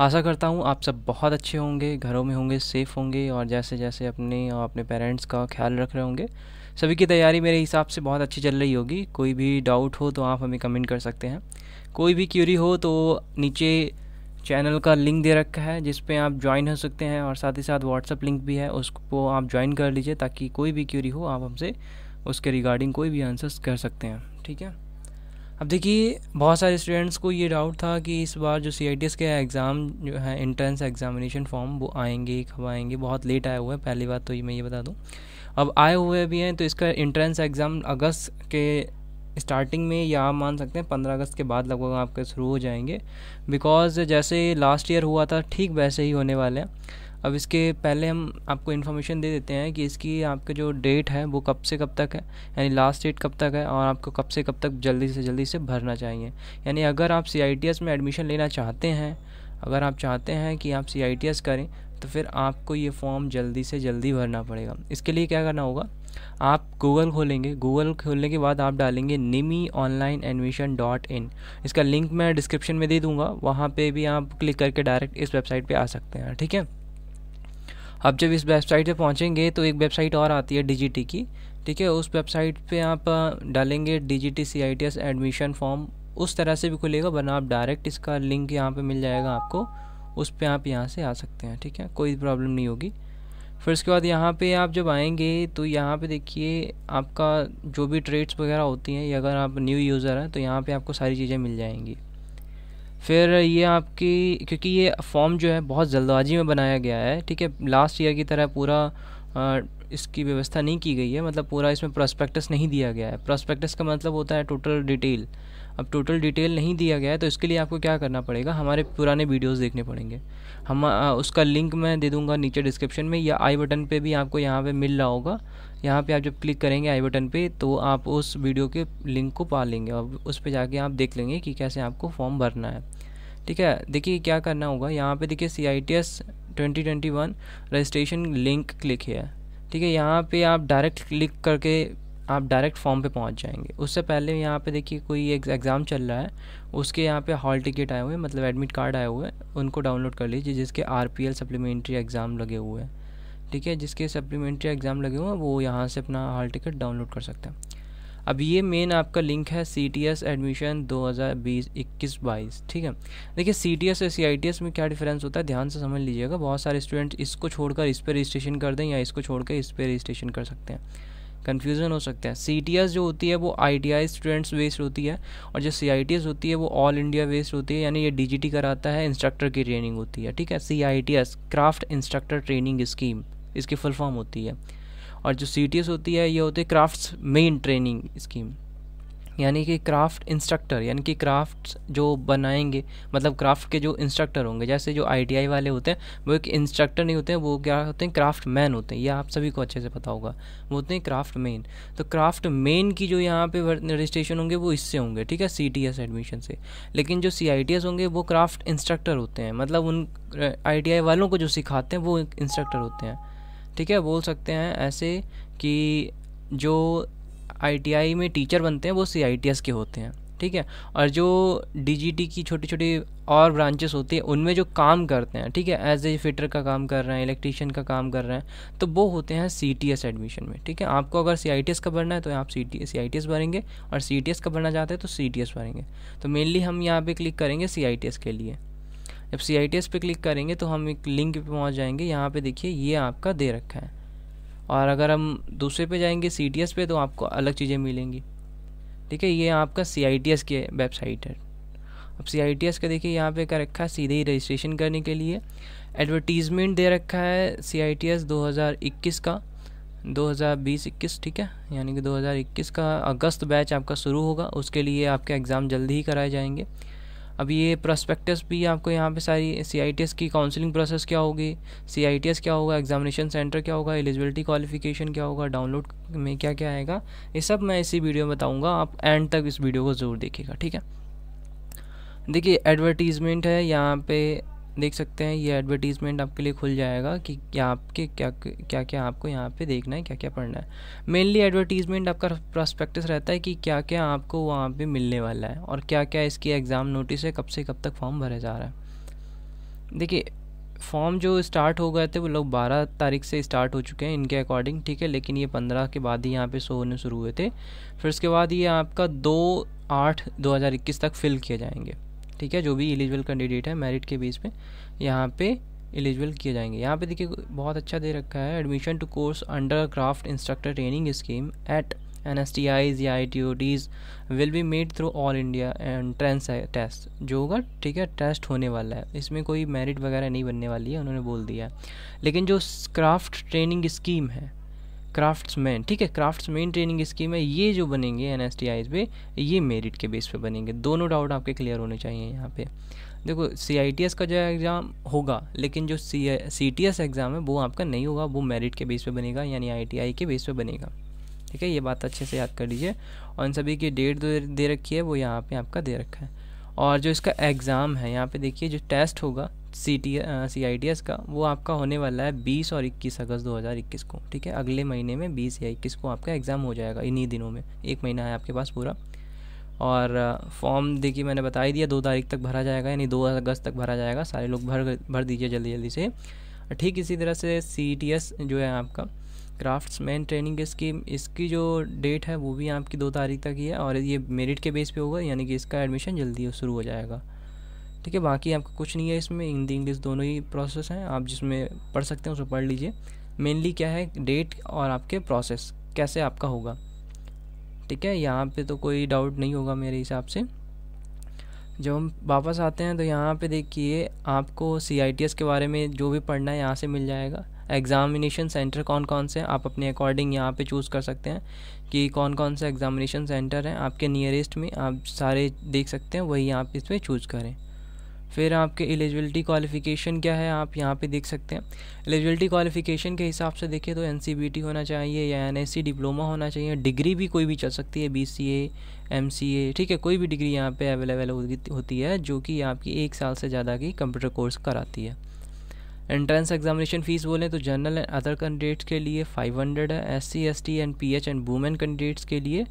आशा करता हूँ आप सब बहुत अच्छे होंगे घरों में होंगे सेफ़ होंगे और जैसे जैसे अपने और अपने पेरेंट्स का ख्याल रख रहे होंगे सभी की तैयारी मेरे हिसाब से बहुत अच्छी चल रही होगी कोई भी डाउट हो तो आप हमें कमेंट कर सकते हैं कोई भी क्यूरी हो तो नीचे चैनल का लिंक दे रखा है जिस पे आप ज्वाइन हो सकते हैं और साथ ही साथ व्हाट्सअप लिंक भी है उसको आप ज्वाइन कर लीजिए ताकि कोई भी क्यूरी हो आप हमसे उसके रिगार्डिंग कोई भी आंसर्स कर सकते हैं ठीक है अब देखिए बहुत सारे स्टूडेंट्स को ये डाउट था कि इस बार जो सी के एग्ज़ाम जो है इंट्रेंस एग्जामिनेशन फॉर्म वो आएंगे कब आएंगे बहुत लेट आए हुए हैं पहली बात तो ये मैं ये बता दूँ अब आए हुए भी हैं तो इसका इंट्रेंस एग्ज़ाम अगस्त के स्टार्टिंग में या आप मान सकते हैं पंद्रह अगस्त के बाद लगभग आपके शुरू हो जाएंगे बिकॉज़ जैसे लास्ट ईयर हुआ था ठीक वैसे ही होने वाले हैं अब इसके पहले हम आपको इन्फॉर्मेशन दे देते हैं कि इसकी आपके जो डेट है वो कब से कब तक है यानी लास्ट डेट कब तक है और आपको कब से कब तक जल्दी से जल्दी से भरना चाहिए यानी अगर आप सी में एडमिशन लेना चाहते हैं अगर आप चाहते हैं कि आप सी करें तो फिर आपको ये फॉर्म जल्दी से जल्दी भरना पड़ेगा इसके लिए क्या करना होगा आप गूगल खोलेंगे गूगल खोलने के बाद आप डालेंगे NIMI online admission dot in इसका लिंक मैं डिस्क्रिप्शन में दे दूंगा वहाँ पे भी आप क्लिक करके डायरेक्ट इस वेबसाइट पे आ सकते हैं ठीक है अब जब इस वेबसाइट पे पहुँचेंगे तो एक वेबसाइट और आती है डी की ठीक है उस वेबसाइट पे आप डालेंगे डीजीटी सीआईटीएस एडमिशन फॉर्म उस तरह से भी खुलेगा वरना आप डायरेक्ट इसका लिंक यहाँ पे मिल जाएगा आपको उस पर आप यहाँ से आ सकते हैं ठीक है कोई प्रॉब्लम नहीं होगी फिर उसके बाद यहाँ पे आप जब आएंगे तो यहाँ पे देखिए आपका जो भी ट्रेड्स वगैरह होती हैं या अगर आप न्यू यूज़र हैं तो यहाँ पे आपको सारी चीज़ें मिल जाएंगी फिर ये आपकी क्योंकि ये फॉर्म जो है बहुत जल्दबाजी में बनाया गया है ठीक है लास्ट ईयर की तरह पूरा आ, इसकी व्यवस्था नहीं की गई है मतलब पूरा इसमें प्रोस्पेक्टस नहीं दिया गया है प्रोस्पेक्टस का मतलब होता है टोटल डिटेल अब टोटल डिटेल नहीं दिया गया है तो इसके लिए आपको क्या करना पड़ेगा हमारे पुराने वीडियोस देखने पड़ेंगे हम उसका लिंक मैं दे दूंगा नीचे डिस्क्रिप्शन में या आई बटन पे भी आपको यहाँ पे मिल रहा होगा यहाँ पे आप जब क्लिक करेंगे आई बटन पे तो आप उस वीडियो के लिंक को पा लेंगे और उस पर जाके आप देख लेंगे कि कैसे आपको फॉर्म भरना है ठीक है देखिए क्या करना होगा यहाँ पे देखिए C I T S twenty twenty one registration link click है ठीक है यहाँ पे आप डायरेक्ट क्लिक करके आप डायरेक्ट फॉर्म पे पहुंच जाएंगे उससे पहले यहाँ पे देखिए कोई एक एग्ज़ाम चल रहा है उसके यहाँ पे हॉल टिकट आए हुए हैं मतलब एडमिट कार्ड आए हुए हैं उनको डाउनलोड कर लीजिए जिसके R P L supplementary exam लगे हुए हैं ठीक है जिसके सप्लीमेंट्री एग्ज़ाम लगे हुए हैं वो यहाँ से अपना हॉल टिकट डाउनलोड कर सकते हैं अब ये मेन आपका लिंक है सी टी एस एडमिशन दो हज़ार बीस इक्कीस बाईस ठीक है देखिए सी टी एस और सी आई टी एस में क्या डिफरेंस होता है ध्यान से समझ लीजिएगा बहुत सारे स्टूडेंट्स इसको छोड़कर इस पर रजिस्ट्रेशन कर दें या इसको छोड़कर इस पर रजिस्ट्रेशन कर सकते हैं कन्फ्यूज़न हो सकता है सी जो होती है वो आई स्टूडेंट्स बेस्ड होती है और जो सी होती है वो ऑल इंडिया बेस्ड होती है यानी ये डी कराता है इंस्ट्रक्टर की ट्रेनिंग होती है ठीक है C craft instructor training scheme इसकी फुल फॉर्म होती है और जो सी होती है ये होती है क्राफ्ट्स मेन ट्रेनिंग स्कीम यानी कि क्राफ्ट इंस्ट्रक्टर यानी कि क्राफ्ट जो बनाएंगे मतलब क्राफ्ट के जो इंस्ट्रक्टर होंगे जैसे जो आई वाले होते हैं वो एक इंस्ट्रक्टर नहीं होते हैं वो क्या होते हैं क्राफ्ट मैन होते हैं ये आप सभी को अच्छे से पता होगा वो होते हैं क्राफ्ट मेन तो क्राफ्ट मेन की जो यहाँ पे रजिस्ट्रेशन होंगे वो इससे होंगे ठीक है सी एडमिशन से लेकिन जो सी होंगे वो क्राफ्ट इंस्ट्रक्टर होते हैं मतलब उन आई वालों को जो सिखाते हैं वो इंस्ट्रक्टर होते हैं ठीक है बोल सकते हैं ऐसे कि जो आई में टीचर बनते हैं वो सी के होते हैं ठीक है और जो डीजीटी की छोटी छोटी और ब्रांचेस होती है उनमें जो काम करते हैं ठीक है एज ए फिटर का काम कर रहे हैं इलेक्ट्रीशियन का काम कर रहे हैं तो वो होते हैं सी टी एस एडमिशन में ठीक है आपको अगर सी आई टी एस का भरना है तो आप C T C I T S भरेंगे और सी टी एस का भरना चाहते हैं तो सी टी एस भरेंगे तो मेनली हम यहाँ पर क्लिक करेंगे सी आई टी एस के लिए जब सी आई टी एस पे क्लिक करेंगे तो हम एक लिंक पे पहुँच जाएंगे यहाँ पे देखिए ये आपका दे रखा है और अगर हम दूसरे पे जाएंगे सी टी एस पे तो आपको अलग चीज़ें मिलेंगी ठीक है ये आपका सी आई टी एस की वेबसाइट है अब सी आई टी एस का देखिए यहाँ पे कर रखा है सीधे ही रजिस्ट्रेशन करने के लिए एडवर्टीज़मेंट दे रखा है सी आई टी एस दो हज़ार इक्कीस का दो हज़ार बीस इक्कीस ठीक है यानी कि दो हज़ार इक्कीस का अगस्त बैच आपका शुरू होगा उसके लिए आपके एग्ज़ाम जल्दी ही कराए जाएंगे अब ये प्रोस्पेक्टस भी आपको यहाँ पे सारी सी की काउंसलिंग प्रोसेस क्या होगी सी क्या होगा एग्जामिनेशन सेंटर क्या होगा एलिजिबिलिटी क्वालिफिकेशन क्या होगा डाउनलोड में क्या क्या आएगा ये सब मैं इसी वीडियो में बताऊँगा आप एंड तक इस वीडियो को ज़रूर देखिएगा ठीक है देखिए एडवर्टीज़मेंट है यहाँ पे देख सकते हैं ये एडवर्टीज़मेंट आपके लिए खुल जाएगा कि क्या आपके क्या क्या क्या आपको यहाँ पे देखना है क्या क्या पढ़ना है मेनली एडवर्टीज़मेंट आपका प्रस्पेक्टस रहता है कि क्या क्या आपको वहाँ पे मिलने वाला है और क्या क्या इसकी एग्ज़ाम नोटिस है कब से कब तक फॉर्म भरा जा रहा है देखिए फॉर्म जो स्टार्ट हो गए थे वो लोग बारह तारीख से स्टार्ट हो चुके हैं इनके अकॉर्डिंग ठीक है लेकिन ये पंद्रह के बाद ही यहाँ पर सो होने शुरू हुए थे फिर उसके बाद ये आपका दो आठ दो हज़ार इक्कीस तक फिल किए जाएंगे ठीक है जो भी एलिजिबल कैंडिडेट है मेरिट के बेस पे यहाँ पे एलिजिबल किए जाएंगे यहाँ पे देखिए बहुत अच्छा दे रखा है admission to course under craft instructor training scheme at N S T Is या I T O Ds will be made through all India entrance है टेस्ट जो होगा ठीक है टेस्ट होने वाला है इसमें कोई मेरिट वगैरह नहीं बनने वाली है उन्होंने बोल दिया लेकिन जो क्राफ्ट ट्रेनिंग स्कीम है क्राफ्ट्समैन ठीक है क्राफ्ट्समैन ट्रेनिंग स्कीम है ये जो बनेंगे एन एस पे ये मेरिट के बेस पे बनेंगे दोनों डाउट आपके क्लियर होने चाहिए यहाँ पे देखो सी का जो एग्ज़ाम होगा लेकिन जो सी सी एग्ज़ाम है वो आपका नहीं होगा वो मेरिट के बेस पे बनेगा यानी आई के बेस पे बनेगा ठीक है ये बात अच्छे से याद कर लीजिए और इन सभी की डेट दे रखी है वो यहाँ पर आपका दे रखा है और जो इसका एग्ज़ाम है यहाँ पर देखिए जो टेस्ट होगा C T C I T S का वो आपका होने वाला है बीस और इक्कीस अगस्त दो हज़ार इक्कीस को ठीक है अगले महीने में बीस या इक्कीस को आपका एग्ज़ाम हो जाएगा इन्हीं दिनों में एक महीना है आपके पास पूरा और फॉर्म देखिए मैंने बता ही दिया दो तारीख तक भरा जाएगा यानी दो अगस्त तक भरा जाएगा सारे लोग भर भर दीजिए जल्दी जल्दी से ठीक इसी तरह से सी टी एस जो है आपका मैन ट्रेनिंग स्कीम इसकी जो डेट है वो भी आपकी दो तारीख तक ही है और ये मेरिट के बेस पे होगा यानी कि इसका एडमिशन जल्दी शुरू हो जाएगा ठीक है बाकी आपको कुछ नहीं है इसमें हिंदी इंग्लिश दोनों ही प्रोसेस हैं आप जिसमें पढ़ सकते हैं उसमें पढ़ लीजिए मेनली क्या है डेट और आपके प्रोसेस कैसे आपका होगा ठीक है यहाँ पे तो कोई डाउट नहीं होगा मेरे हिसाब से जब हम वापस आते हैं तो यहाँ पे देखिए आपको सी के बारे में जो भी पढ़ना है यहाँ से मिल जाएगा एग्ज़ामिनेशन सेंटर कौन कौन से हैं आप अपने अकॉर्डिंग यहाँ पे चूज़ कर सकते हैं कि कौन कौन से एग्ज़ामिनेशन सेंटर हैं आपके नियरेस्ट में आप सारे देख सकते हैं वही आप इसमें चूज़ करें फिर आपके एलिजिबिलिटी क्वालिफ़िकेशन क्या है आप यहाँ पे देख सकते हैं एलिजिबिलिटी क्वालिफ़िकेशन के हिसाब से देखिए तो एन होना चाहिए या एन डिप्लोमा होना चाहिए डिग्री भी कोई भी चल सकती है बी सी ठीक है कोई भी डिग्री यहाँ पर अवेलेबल होती है जो कि आपकी एक साल से ज़्यादा की कंप्यूटर कोर्स कराती है एंट्रेंस एग्जामिनेशन फ़ीस बोलें तो जनरल एंड अदर कैंडिडेट्स के लिए 500 है S C S T and P H and women candidates के लिए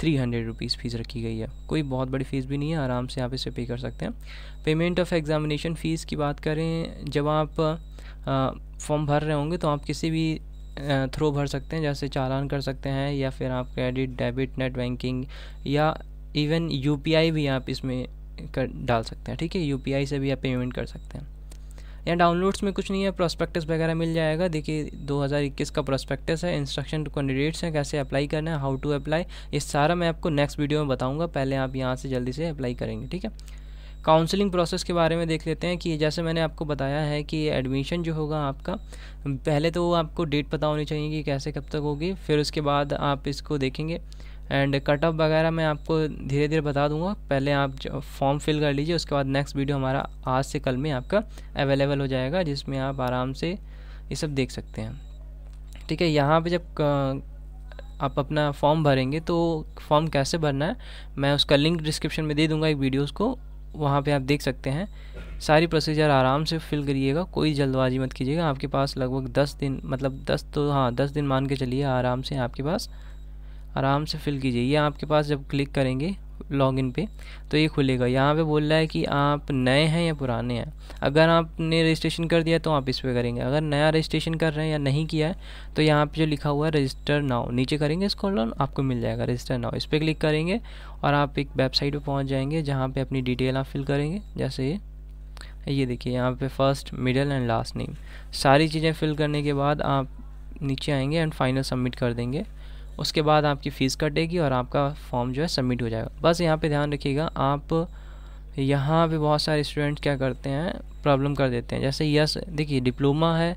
थ्री हंड्रेड रुपीज़ फ़ीस रखी गई है कोई बहुत बड़ी फ़ीस भी नहीं है आराम से आप इसे पे कर सकते हैं पेमेंट ऑफ एग्ज़ामिनेशन फ़ीस की बात करें जब आप फॉर्म भर रहे होंगे तो आप किसी भी थ्रू भर सकते हैं जैसे चालान कर सकते हैं या फिर आप क्रेडिट डेबिट नेट बैंकिंग या इवन यू भी आप इसमें कर डाल सकते हैं ठीक है यू से भी आप पेमेंट कर सकते हैं यहाँ डाउनलोड्स में कुछ नहीं है प्रोस्पेक्टस वगैरह मिल जाएगा देखिए 2021 का प्रोस्पेक्टस है इंस्ट्रक्शन टू कैंडिडेट्स हैं कैसे अप्लाई करना है हाउ टू अप्लाई ये सारा मैं आपको नेक्स्ट वीडियो में बताऊँगा पहले आप यहाँ से जल्दी से अप्लाई करेंगे ठीक है काउंसलिंग प्रोसेस के बारे में देख लेते हैं कि जैसे मैंने आपको बताया है कि एडमिशन जो होगा आपका पहले तो आपको डेट पता होनी चाहिए कि कैसे कब तक होगी फिर उसके बाद आप इसको देखेंगे एंड कट ऑफ वगैरह मैं आपको धीरे धीरे बता दूंगा पहले आप फॉर्म फिल कर लीजिए उसके बाद नेक्स्ट वीडियो हमारा आज से कल में आपका अवेलेबल हो जाएगा जिसमें आप आराम से ये सब देख सकते हैं ठीक है यहाँ पे जब आप अपना फॉर्म भरेंगे तो फॉर्म कैसे भरना है मैं उसका लिंक डिस्क्रिप्शन में दे दूंगा एक वीडियो को वहाँ पर आप देख सकते हैं सारी प्रोसीजर आराम से फिल करिएगा कोई जल्दबाजी मत कीजिएगा आपके पास लगभग दस दिन मतलब दस तो हाँ दस दिन मान के चलिए आराम से आपके पास आराम से फिल कीजिए ये आपके पास जब क्लिक करेंगे लॉगिन पे तो ये खुलेगा यहाँ पे बोल रहा है कि आप नए हैं या पुराने हैं अगर आपने रजिस्ट्रेशन कर दिया तो आप इस पर करेंगे अगर नया रजिस्ट्रेशन कर रहे हैं या नहीं किया है तो यहाँ पे जो लिखा हुआ है रजिस्टर नाउ नीचे करेंगे इसको लोन आपको मिल जाएगा रजिस्टर नाउ इस पर क्लिक करेंगे और आप एक वेबसाइट पर पहुँच जाएंगे जहाँ पर अपनी डिटेल आप फिल करेंगे जैसे ये ये देखिए यहाँ पर first middle and last name सारी चीज़ें फिल करने के बाद आप नीचे आएंगे एंड फाइनल सबमिट कर देंगे उसके बाद आपकी फ़ीस कटेगी और आपका फॉर्म जो है सबमिट हो जाएगा बस यहाँ पे ध्यान रखिएगा आप यहाँ पे बहुत सारे स्टूडेंट क्या करते हैं प्रॉब्लम कर देते हैं जैसे यस देखिए डिप्लोमा है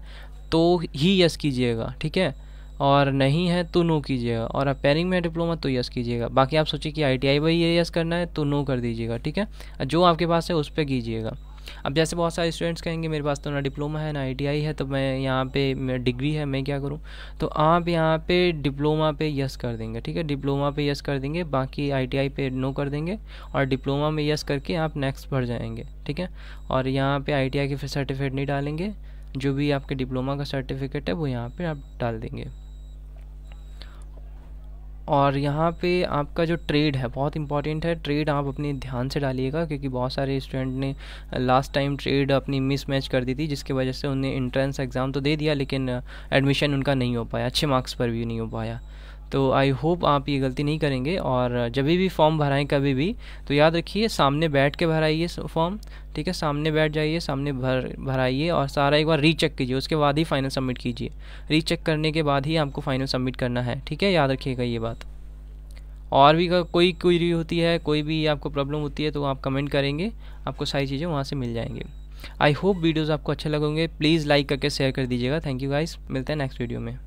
तो ही यस कीजिएगा ठीक है और नहीं है तो नो कीजिएगा और आप पेरिंग में डिप्लोमा तो यस कीजिएगा बाकी आप सोचिए कि आई टी आई यस करना है तो नो कर दीजिएगा ठीक है जो आपके पास है उस पर कीजिएगा अब जैसे बहुत सारे स्टूडेंट्स कहेंगे मेरे पास तो ना डिप्लोमा है ना आई है तो मैं यहाँ पे डिग्री है मैं क्या करूँ तो आप यहाँ पे डिप्लोमा पे यस कर देंगे ठीक है डिप्लोमा पे यस कर देंगे बाकी आई पे नो कर देंगे और डिप्लोमा में यस करके आप नेक्स्ट भर जाएंगे ठीक है और यहाँ पर आई के फिर सर्टिफिकेट नहीं डालेंगे जो भी आपके डिप्लोमा का सर्टिफिकेट है वो यहाँ पर आप डाल देंगे और यहाँ पे आपका जो ट्रेड है बहुत इंपॉर्टेंट है ट्रेड आप अपने ध्यान से डालिएगा क्योंकि बहुत सारे स्टूडेंट ने लास्ट टाइम ट्रेड अपनी मिस मैच कर दी थी जिसकी वजह से उन्हें इंट्रेंस एग्ज़ाम तो दे दिया लेकिन एडमिशन उनका नहीं हो पाया अच्छे मार्क्स पर भी नहीं हो पाया तो आई होप आप ये गलती नहीं करेंगे और जब भी फॉर्म भराएं कभी भी तो याद रखिए सामने बैठ के भराइए फॉर्म ठीक है सामने बैठ जाइए सामने भर भराइए और सारा एक बार रीचेक कीजिए उसके बाद ही फाइनल सबमिट कीजिए रीचेक करने के बाद ही आपको फाइनल सबमिट करना है ठीक है याद रखिएगा ये बात और भी कोई क्वेरी होती है कोई भी आपको प्रॉब्लम होती है तो आप कमेंट करेंगे आपको सारी चीज़ें वहाँ से मिल जाएंगी आई होप वीडियोज़ आपको अच्छे लगेंगे प्लीज़ लाइक करके शेयर कर दीजिएगा थैंक यू गाइस मिलते हैं नेक्स्ट वीडियो में